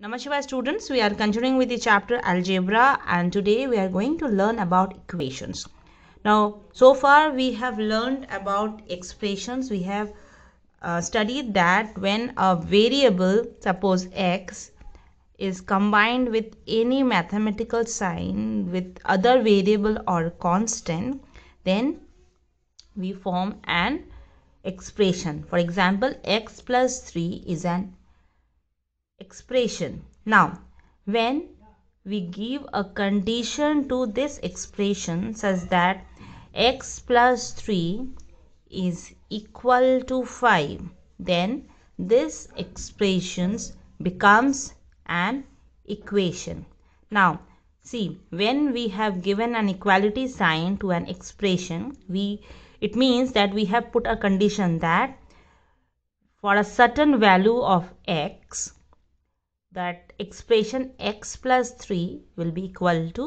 Namaskar students, we are continuing with the chapter algebra and today we are going to learn about equations. Now, so far we have learned about expressions. We have uh, studied that when a variable, suppose x, is combined with any mathematical sign with other variable or constant, then we form an expression. For example, x plus 3 is an expression. Now, when we give a condition to this expression such that x plus 3 is equal to 5, then this expression becomes an equation. Now, see, when we have given an equality sign to an expression, we it means that we have put a condition that for a certain value of x, that expression x plus 3 will be equal to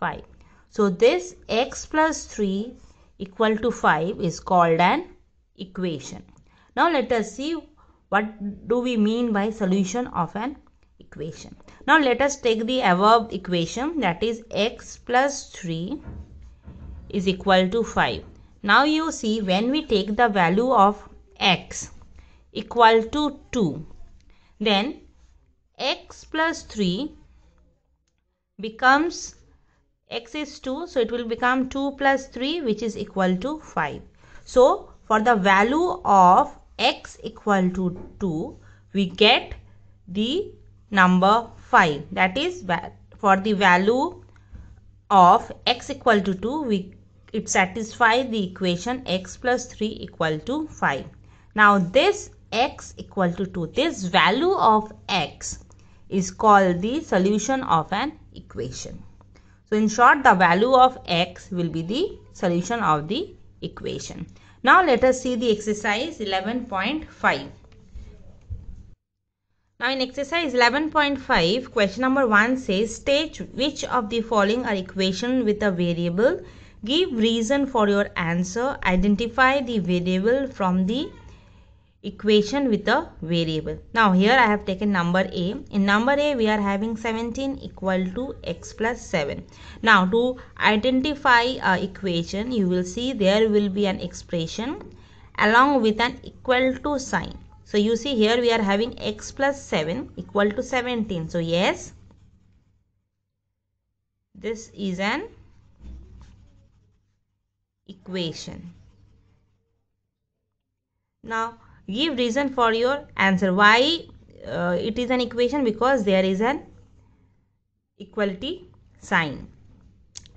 5. So this x plus 3 equal to 5 is called an equation. Now let us see what do we mean by solution of an equation. Now let us take the above equation that is x plus 3 is equal to 5. Now you see when we take the value of x equal to 2 then x plus 3 becomes x is 2 so it will become 2 plus 3 which is equal to 5 so for the value of x equal to 2 we get the number 5 that is for the value of x equal to 2 we it satisfies the equation x plus 3 equal to 5 now this x equal to 2 this value of x is called the solution of an equation. So, in short the value of x will be the solution of the equation. Now, let us see the exercise 11.5. Now, in exercise 11.5 question number 1 says state which of the following are equation with a variable. Give reason for your answer. Identify the variable from the equation with a variable. Now here I have taken number A. In number A we are having 17 equal to x plus 7. Now to identify a equation you will see there will be an expression along with an equal to sign. So you see here we are having x plus 7 equal to 17. So yes this is an equation. Now give reason for your answer why uh, it is an equation because there is an equality sign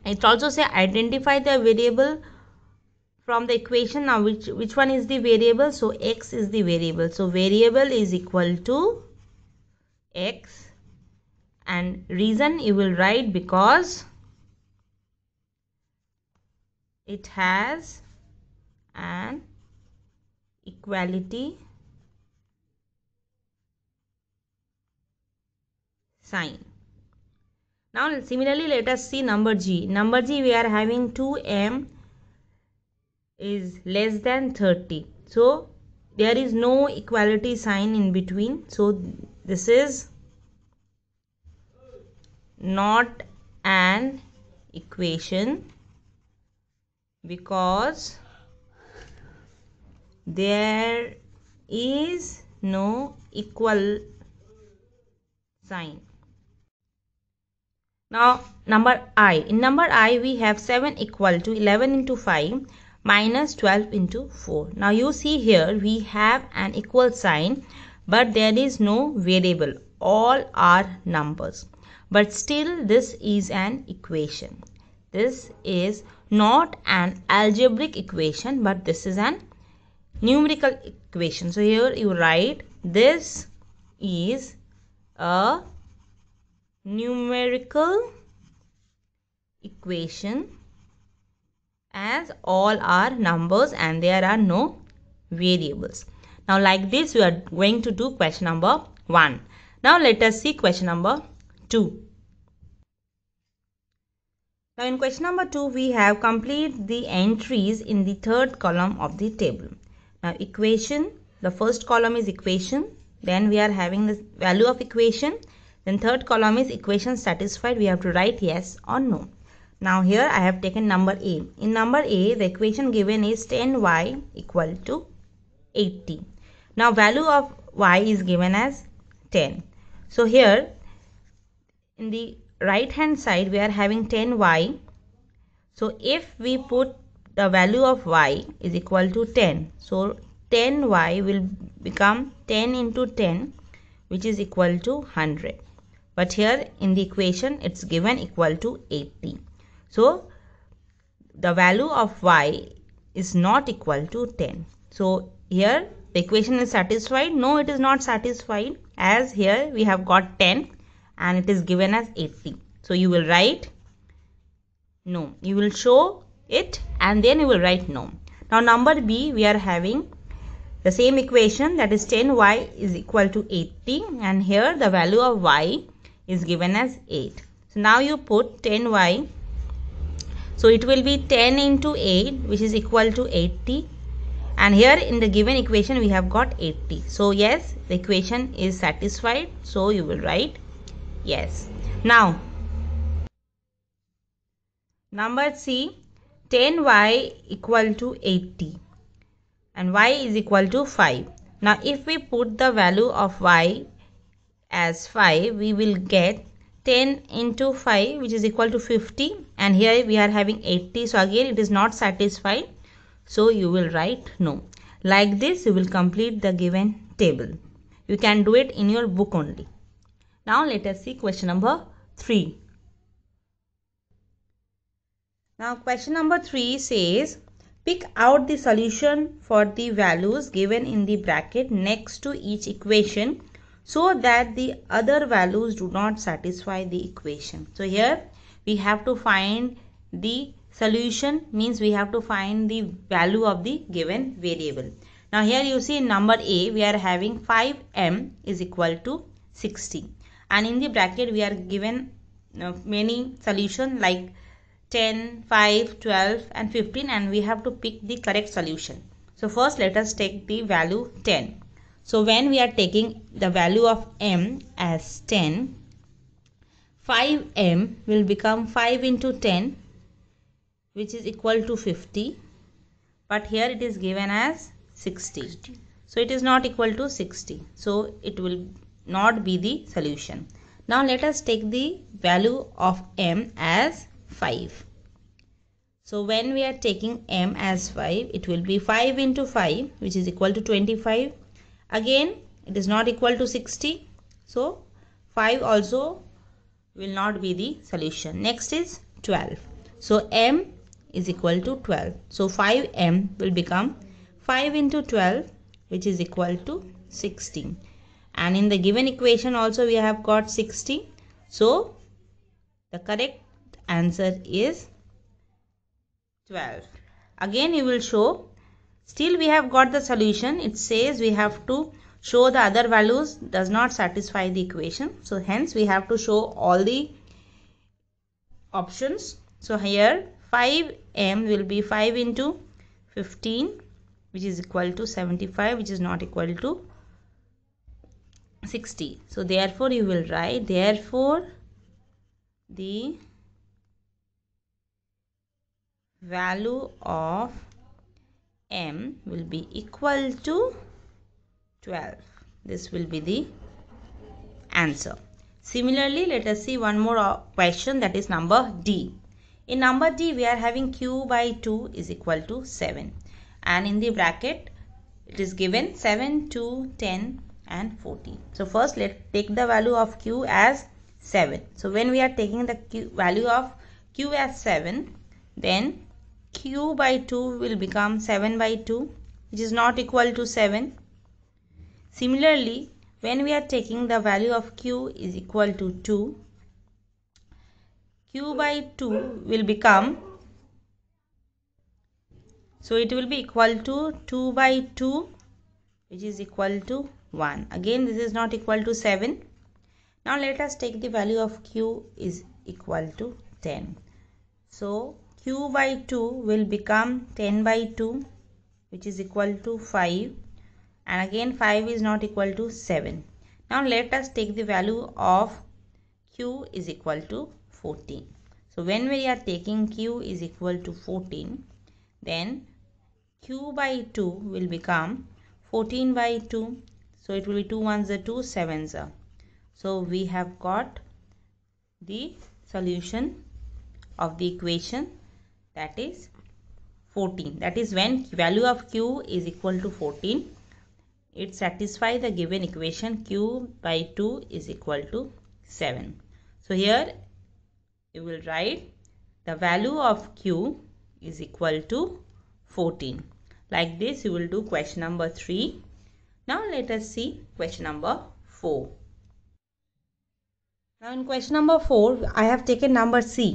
it also say identify the variable from the equation now which which one is the variable so x is the variable so variable is equal to x and reason you will write because it has an equality sign. Now similarly let us see number G. Number G we are having 2m is less than 30. So there is no equality sign in between. So this is not an equation because there is no equal sign. Now number i. In number i we have 7 equal to 11 into 5 minus 12 into 4. Now you see here we have an equal sign but there is no variable. All are numbers. But still this is an equation. This is not an algebraic equation but this is an numerical equation. So here you write this is a numerical equation as all are numbers and there are no variables. Now like this we are going to do question number 1. Now let us see question number 2. Now in question number 2 we have complete the entries in the third column of the table. Now uh, equation the first column is equation then we are having the value of equation then third column is equation satisfied we have to write yes or no now here i have taken number a in number a the equation given is 10y equal to 80 now value of y is given as 10 so here in the right hand side we are having 10y so if we put the value of y is equal to 10. So 10y will become 10 into 10 which is equal to 100. But here in the equation it's given equal to 80. So the value of y is not equal to 10. So here the equation is satisfied. No it is not satisfied as here we have got 10 and it is given as 80. So you will write no you will show it and then you will write no. Now number B we are having the same equation that is 10y is equal to 80 and here the value of y is given as 8. So now you put 10y so it will be 10 into 8 which is equal to 80 and here in the given equation we have got 80 so yes the equation is satisfied so you will write yes now number c 10y equal to 80 and y is equal to 5. Now if we put the value of y as 5 we will get 10 into 5 which is equal to 50 and here we are having 80 so again it is not satisfied so you will write no. Like this you will complete the given table. You can do it in your book only. Now let us see question number 3. Now question number 3 says pick out the solution for the values given in the bracket next to each equation so that the other values do not satisfy the equation. So here we have to find the solution means we have to find the value of the given variable. Now here you see in number A we are having 5m is equal to 60 and in the bracket we are given uh, many solution like 10, 5, 12 and 15 and we have to pick the correct solution. So first let us take the value 10. So when we are taking the value of m as 10, 5m will become 5 into 10 which is equal to 50 but here it is given as 60. So it is not equal to 60. So it will not be the solution. Now let us take the value of m as 5. So when we are taking m as 5, it will be 5 into 5 which is equal to 25. Again, it is not equal to 60. So 5 also will not be the solution. Next is 12. So m is equal to 12. So 5m will become 5 into 12 which is equal to 16. And in the given equation also we have got 60. So the correct answer is 12 again you will show still we have got the solution it says we have to show the other values does not satisfy the equation so hence we have to show all the options so here 5m will be 5 into 15 which is equal to 75 which is not equal to 60 so therefore you will write therefore the value of m will be equal to 12 this will be the answer similarly let us see one more uh, question that is number d in number d we are having q by 2 is equal to 7 and in the bracket it is given 7 2 10 and 14 so first let take the value of q as 7 so when we are taking the q value of q as 7 then q by 2 will become 7 by 2 which is not equal to 7. Similarly, when we are taking the value of q is equal to 2, q by 2 will become so it will be equal to 2 by 2 which is equal to 1. Again this is not equal to 7. Now let us take the value of q is equal to 10. So q by 2 will become 10 by 2 which is equal to 5 and again 5 is not equal to 7. Now let us take the value of q is equal to 14. So when we are taking q is equal to 14 then q by 2 will become 14 by 2 so it will be 2 ones are 2 sevens are. So we have got the solution of the equation that is 14 that is when value of q is equal to 14 it satisfies the given equation q by 2 is equal to 7 so here you will write the value of q is equal to 14 like this you will do question number 3 now let us see question number 4 now in question number 4 i have taken number c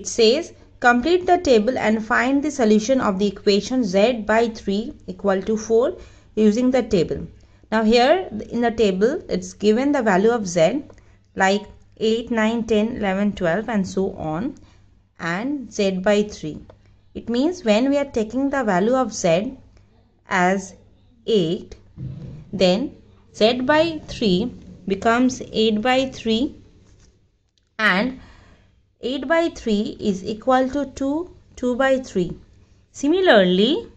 it says Complete the table and find the solution of the equation z by 3 equal to 4 using the table. Now here in the table it's given the value of z like 8, 9, 10, 11, 12 and so on and z by 3. It means when we are taking the value of z as 8 then z by 3 becomes 8 by 3 and 8 by 3 is equal to 2, 2 by 3. Similarly,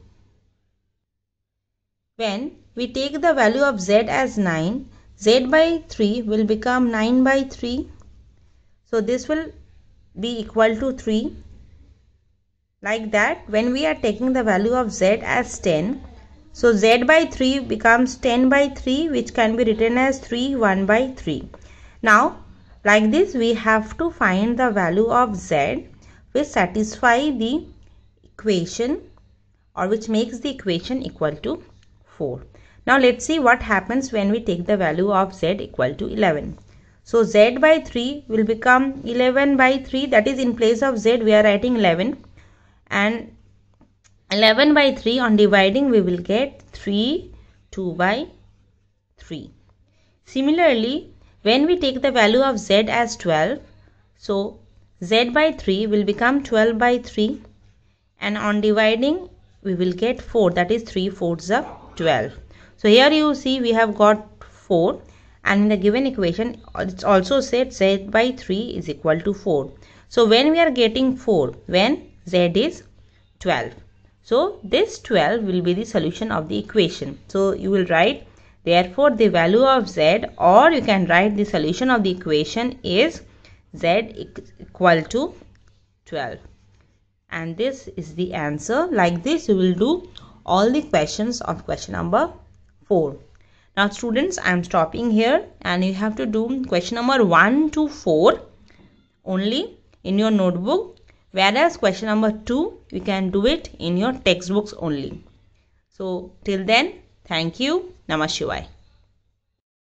when we take the value of z as 9, z by 3 will become 9 by 3. So, this will be equal to 3. Like that, when we are taking the value of z as 10, so z by 3 becomes 10 by 3 which can be written as 3 1 by 3. Now like this we have to find the value of z which satisfy the equation or which makes the equation equal to 4. Now let's see what happens when we take the value of z equal to 11. So z by 3 will become 11 by 3 that is in place of z we are writing 11 and 11 by 3 on dividing we will get 3 2 by 3. Similarly when we take the value of z as 12, so z by 3 will become 12 by 3 and on dividing we will get 4 that is 3 fourths of 12. So here you see we have got 4 and in the given equation it's also said z by 3 is equal to 4. So when we are getting 4 when z is 12. So this 12 will be the solution of the equation. So you will write Therefore, the value of z or you can write the solution of the equation is z equal to 12. And this is the answer. Like this, you will do all the questions of question number 4. Now students, I am stopping here and you have to do question number 1 to 4 only in your notebook. Whereas question number 2, you can do it in your textbooks only. So till then, thank you. Namah